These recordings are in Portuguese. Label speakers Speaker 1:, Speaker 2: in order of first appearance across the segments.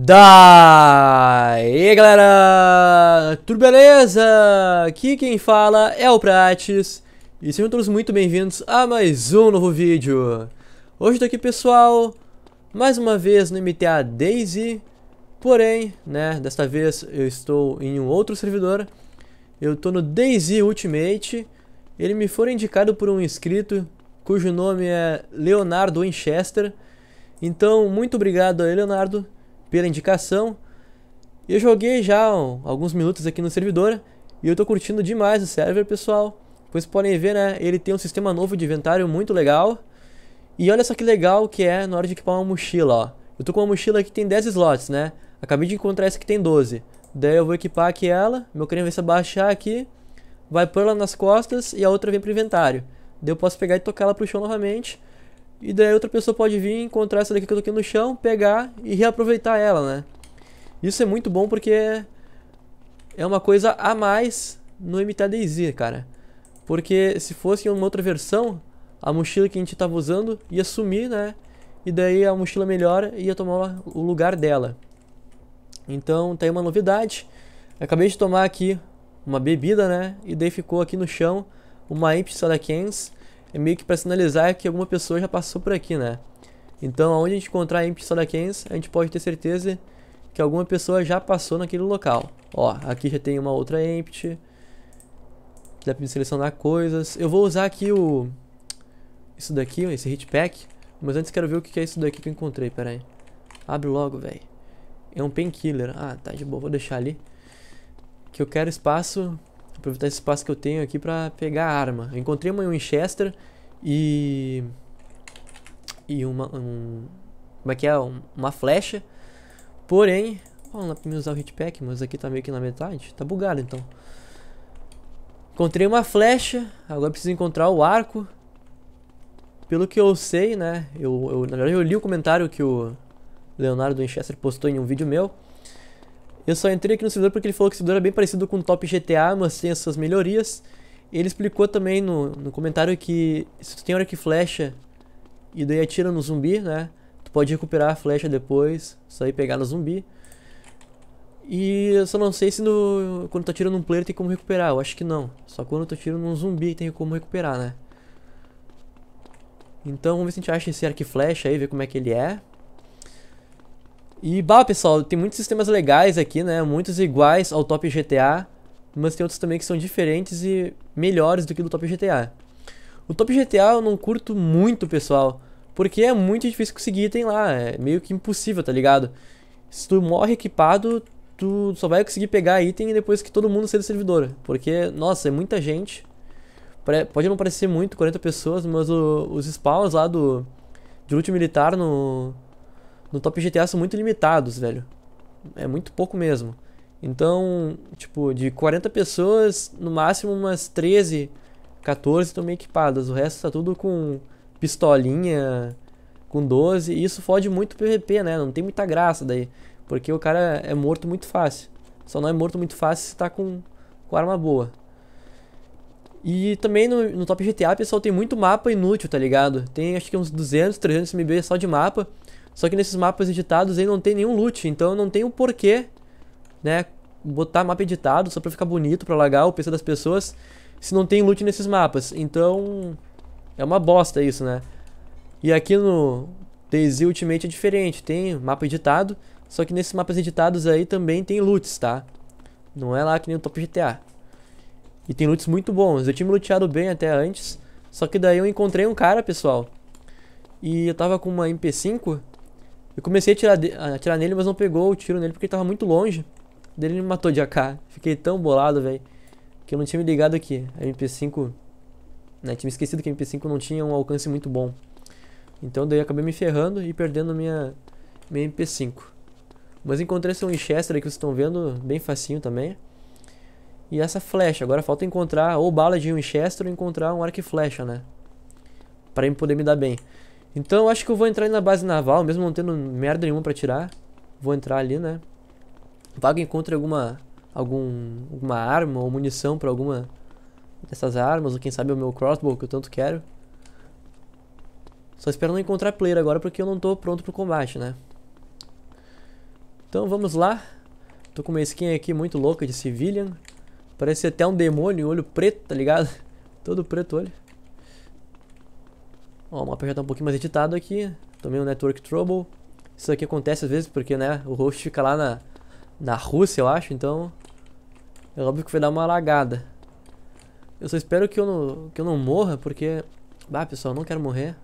Speaker 1: Daí galera, tudo beleza? Aqui quem fala é o Prates e sejam todos muito bem-vindos a mais um novo vídeo. Hoje estou aqui pessoal, mais uma vez no MTA Daisy, porém, né, desta vez eu estou em um outro servidor. Eu estou no Daisy Ultimate, ele me foi indicado por um inscrito cujo nome é Leonardo Winchester. Então, muito obrigado a Leonardo pela indicação. Eu joguei já alguns minutos aqui no servidor e eu tô curtindo demais o server, pessoal. Pois podem ver, né, ele tem um sistema novo de inventário muito legal. E olha só que legal que é na hora de equipar uma mochila, ó. Eu tô com uma mochila que tem 10 slots, né? Acabei de encontrar essa que tem 12. Daí eu vou equipar aqui ela, meu creme vai se abaixar aqui, vai pôr ela nas costas e a outra vem pro inventário. Daí eu posso pegar e tocar ela pro chão novamente e daí outra pessoa pode vir, encontrar essa daqui que eu tô aqui no chão, pegar e reaproveitar ela, né? Isso é muito bom porque é uma coisa a mais no MTDZ, cara. Porque se fosse em uma outra versão, a mochila que a gente estava usando ia sumir, né? E daí a mochila melhor ia tomar o lugar dela. Então tem tá uma novidade. Eu acabei de tomar aqui uma bebida, né? E daí ficou aqui no chão uma Imp Saracens é meio que para sinalizar que alguma pessoa já passou por aqui, né? Então, aonde a gente encontrar Empty Soda Cans, a gente pode ter certeza que alguma pessoa já passou naquele local. Ó, aqui já tem uma outra Empty. Dá pra selecionar coisas. Eu vou usar aqui o... Isso daqui, esse hitpack. Mas antes quero ver o que é isso daqui que eu encontrei, pera aí. Abre logo, velho. É um painkiller. Ah, tá, de boa, vou deixar ali. Que eu quero espaço aproveitar esse espaço que eu tenho aqui pra pegar a arma. Eu encontrei uma Winchester e... E uma... Um, como é que é? uma flecha. Porém... Bom, não dá pra me usar o hitpack, mas aqui tá meio que na metade. Tá bugado, então. Encontrei uma flecha. Agora preciso encontrar o arco. Pelo que eu sei, né? Eu, eu, na verdade, eu li o comentário que o Leonardo Winchester postou em um vídeo meu. Eu só entrei aqui no servidor porque ele falou que o servidor é bem parecido com o Top GTA, mas tem as suas melhorias. Ele explicou também no, no comentário que se tu tem hora que flecha e daí atira no zumbi, né? Tu pode recuperar a flecha depois, só ir pegar no zumbi. E eu só não sei se no, quando tu atira num player tem como recuperar, eu acho que não. Só quando tu atira num zumbi tem como recuperar, né? Então vamos ver se a gente acha esse arco e flecha aí, ver como é que ele é. E, bah, pessoal, tem muitos sistemas legais aqui, né? Muitos iguais ao Top GTA, mas tem outros também que são diferentes e melhores do que do Top GTA. O Top GTA eu não curto muito, pessoal, porque é muito difícil conseguir item lá, é meio que impossível, tá ligado? Se tu morre equipado, tu só vai conseguir pegar item depois que todo mundo sair do servidor, porque, nossa, é muita gente. Pode não parecer muito, 40 pessoas, mas o, os spawns lá do de último militar no no top GTA são muito limitados, velho. É muito pouco mesmo. Então, tipo, de 40 pessoas, no máximo umas 13, 14 estão meio equipadas. O resto tá tudo com pistolinha, com 12. E isso fode muito o PVP, né? Não tem muita graça daí. Porque o cara é morto muito fácil. Só não é morto muito fácil se tá com, com arma boa. E também no, no Top GTA, pessoal, tem muito mapa inútil, tá ligado? Tem acho que uns 200, 300 MB só de mapa. Só que nesses mapas editados aí não tem nenhum loot, então eu não tenho porquê, né, botar mapa editado só pra ficar bonito, pra lagar o PC das pessoas, se não tem loot nesses mapas. Então, é uma bosta isso, né? E aqui no DayZ Ultimate é diferente, tem mapa editado, só que nesses mapas editados aí também tem loots, tá? Não é lá que nem o Top GTA. E tem loots muito bons, eu tinha me luteado bem até antes, só que daí eu encontrei um cara, pessoal, e eu tava com uma MP5 eu comecei a atirar, de, a nele, mas não pegou o tiro nele porque ele tava muito longe. ele me matou de AK. Fiquei tão bolado, velho, que eu não tinha me ligado aqui. A MP5, né, tinha me esquecido que a MP5 não tinha um alcance muito bom. Então daí eu acabei me ferrando e perdendo minha, minha MP5. Mas encontrei esse Winchester aí que vocês estão vendo, bem facinho também. E essa flecha, agora falta encontrar ou bala de Winchester ou encontrar um arco e flecha, né? Pra mim poder me dar bem. Então eu acho que eu vou entrar ali na base naval, mesmo não tendo merda nenhuma pra tirar. Vou entrar ali, né? Vago encontre alguma, algum, alguma arma ou munição pra alguma dessas armas, ou quem sabe o meu crossbow que eu tanto quero. Só espero não encontrar player agora porque eu não tô pronto pro combate, né? Então vamos lá. Tô com uma skin aqui muito louca de civilian. Parece até um demônio, olho preto, tá ligado? Todo preto olho. Ó, o mapa já tá um pouquinho mais editado aqui. Tomei um network trouble. Isso aqui acontece às vezes porque, né, o host fica lá na, na Rússia, eu acho, então... É óbvio que vai dar uma lagada. Eu só espero que eu não, que eu não morra, porque... Ah, pessoal, não quero morrer.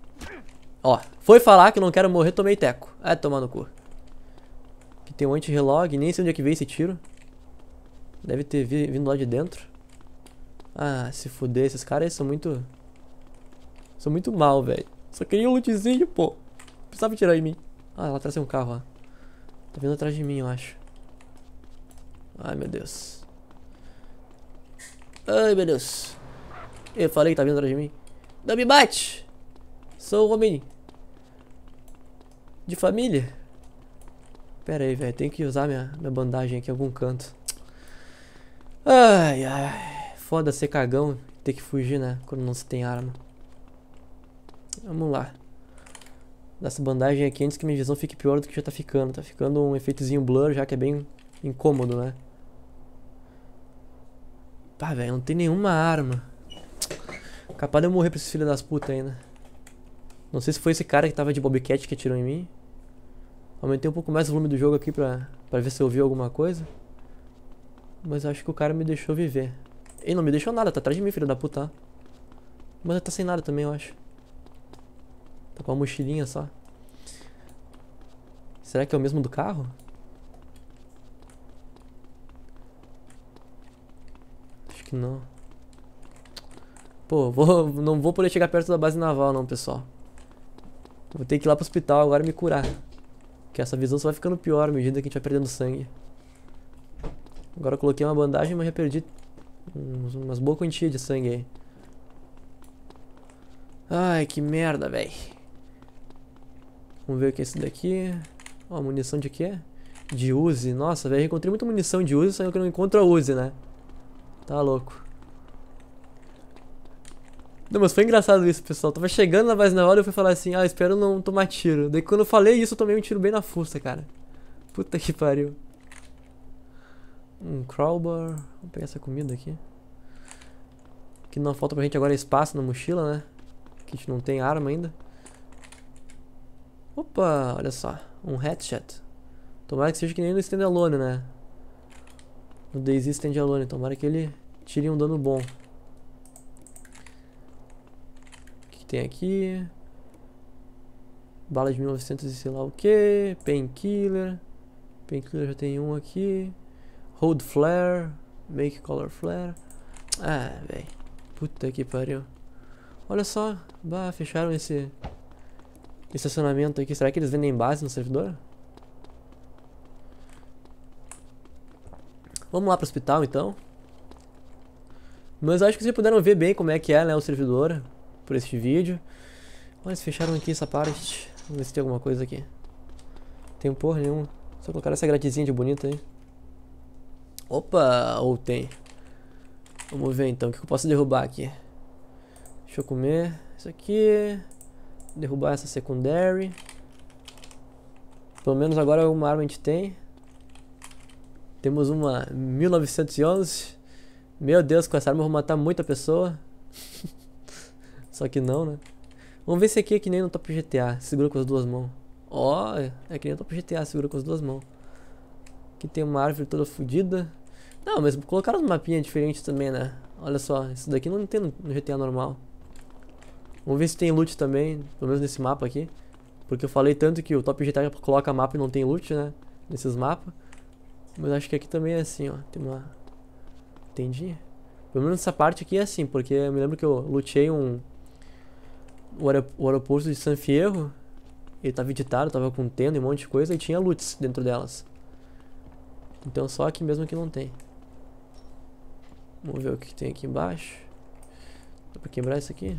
Speaker 1: Ó, foi falar que eu não quero morrer, tomei teco. Ah, tomar no cu. Aqui tem um anti-relog, nem sei onde é que veio esse tiro. Deve ter vindo lá de dentro. Ah, se fuder, esses caras são muito... Sou muito mal, velho. Só queria um lootzinho, pô. Precisava tirar em mim. Ah, ela traz um carro ó. Tá vindo atrás de mim, eu acho. Ai, meu Deus. Ai, meu Deus. Eu falei que tá vindo atrás de mim. Não me bate! Sou um homem. De família. Pera aí, velho. Tem que usar minha, minha bandagem aqui em algum canto. Ai, ai. Foda ser cagão ter que fugir, né? Quando não se tem arma. Vamos lá. Dá essa bandagem aqui antes que minha visão fique pior do que já tá ficando. Tá ficando um efeitozinho blur já que é bem incômodo, né? Pá, velho, não tem nenhuma arma. Capaz de eu morrer pra esses filhos das putas ainda. Não sei se foi esse cara que tava de bobcat que atirou em mim. Aumentei um pouco mais o volume do jogo aqui pra, pra ver se eu ouvi alguma coisa. Mas acho que o cara me deixou viver. Ele não me deixou nada, tá atrás de mim, filho da puta. Mas tá sem nada também, eu acho. Tô tá com uma mochilinha só. Será que é o mesmo do carro? Acho que não. Pô, vou, não vou poder chegar perto da base naval não, pessoal. Vou ter que ir lá pro hospital agora e me curar. Que essa visão só vai ficando pior à medida que a gente vai perdendo sangue. Agora eu coloquei uma bandagem, mas já perdi umas boas quantias de sangue aí. Ai, que merda, velho. Vamos ver o que é esse daqui. Ó, munição de quê? De Uzi. Nossa, velho, encontrei muita munição de Uzi, só que eu não encontro a Uzi, né? Tá louco. Não, mas foi engraçado isso, pessoal. Eu tava chegando na base na hora e eu fui falar assim, ah, espero não tomar tiro. Daí quando eu falei isso, eu tomei um tiro bem na fusta, cara. Puta que pariu. Um crowbar. Vamos pegar essa comida aqui. Que não falta pra gente agora é espaço na mochila, né? Que a gente não tem arma ainda. Opa, olha só. Um headshot. Tomara que seja que nem no standalone, né? No Daisy standalone. Tomara que ele tire um dano bom. O que, tem aqui? Bala de 1900 e sei lá o que. Painkiller. Painkiller já tem um aqui. Hold Flare. Make Color Flare. Ah, velho. Puta que pariu. Olha só. Bah, fecharam esse Estacionamento aqui. Será que eles vendem base no servidor? Vamos lá pro hospital, então. Mas acho que vocês puderam ver bem como é que é, né, o servidor. Por este vídeo. Olha, eles fecharam aqui essa parte. Vamos ver se tem alguma coisa aqui. Tem porra nenhuma. Só colocar essa gradezinha de bonita aí. Opa, ou tem. Vamos ver então, o que eu posso derrubar aqui. Deixa eu comer. Isso aqui derrubar essa secondary. Pelo menos agora alguma arma a gente tem. Temos uma 1911. Meu Deus, com essa arma eu vou matar muita pessoa. Só que não, né? Vamos ver se aqui é que nem no Top GTA. Segura com as duas mãos. Ó, oh, é que nem no Top GTA. Segura com as duas mãos. Aqui tem uma árvore toda fodida. Não, mas colocaram uns mapinha diferentes também, né? Olha só, isso daqui não tem no GTA normal. Vamos ver se tem loot também, pelo menos nesse mapa aqui. Porque eu falei tanto que o Top GTA coloca mapa e não tem loot, né? Nesses mapas. Mas acho que aqui também é assim, ó. Tem uma... Entendi. Pelo menos essa parte aqui é assim, porque eu me lembro que eu lutei um... O, o aeroporto de San Fierro. Ele tava editado, tava com tenda e um monte de coisa. E tinha loots dentro delas. Então só aqui mesmo que não tem. Vamos ver o que tem aqui embaixo. Dá pra quebrar isso aqui?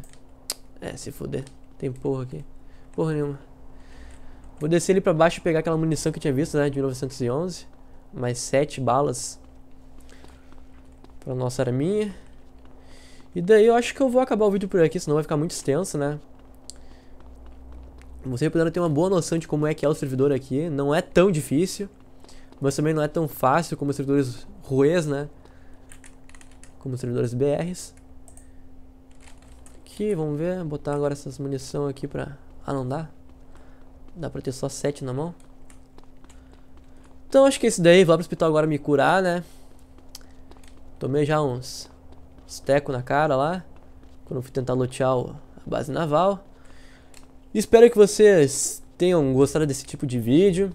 Speaker 1: É, se fuder. Tem porra aqui. Porra nenhuma. Vou descer ali pra baixo e pegar aquela munição que eu tinha visto, né? De 1911. Mais sete balas. Pra nossa arminha. E daí eu acho que eu vou acabar o vídeo por aqui, senão vai ficar muito extenso, né? Você puderam ter uma boa noção de como é que é o servidor aqui. Não é tão difícil. Mas também não é tão fácil como os servidores ruês, né? Como os servidores BRs aqui, vamos ver. Botar agora essas munição aqui pra... Ah, não dá? Dá pra ter só 7 na mão? Então acho que é isso daí. Vou lá pro hospital agora me curar, né? Tomei já uns, steco na cara lá. Quando fui tentar lutear a base naval. Espero que vocês tenham gostado desse tipo de vídeo.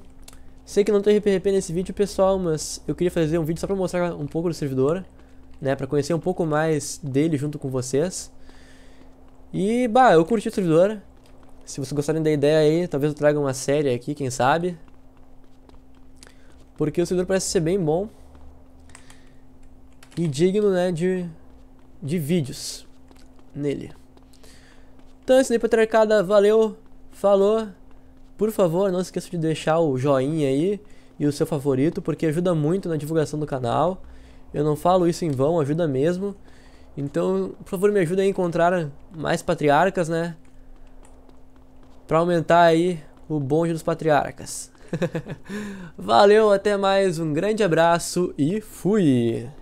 Speaker 1: Sei que não tem RPRP nesse vídeo, pessoal, mas eu queria fazer um vídeo só pra mostrar um pouco do servidor, né, pra conhecer um pouco mais dele junto com vocês. E, bah, eu curti o servidor. Se vocês gostarem da ideia aí, talvez eu traga uma série aqui, quem sabe. Porque o servidor parece ser bem bom. E digno, né, de, de vídeos nele. Então esse é daí, patriarcada. Valeu, falou. Por favor, não esqueça de deixar o joinha aí e o seu favorito, porque ajuda muito na divulgação do canal. Eu não falo isso em vão, ajuda mesmo. Então, por favor, me ajuda a encontrar mais patriarcas, né? Pra aumentar aí o bonde dos patriarcas. Valeu, até mais, um grande abraço e fui!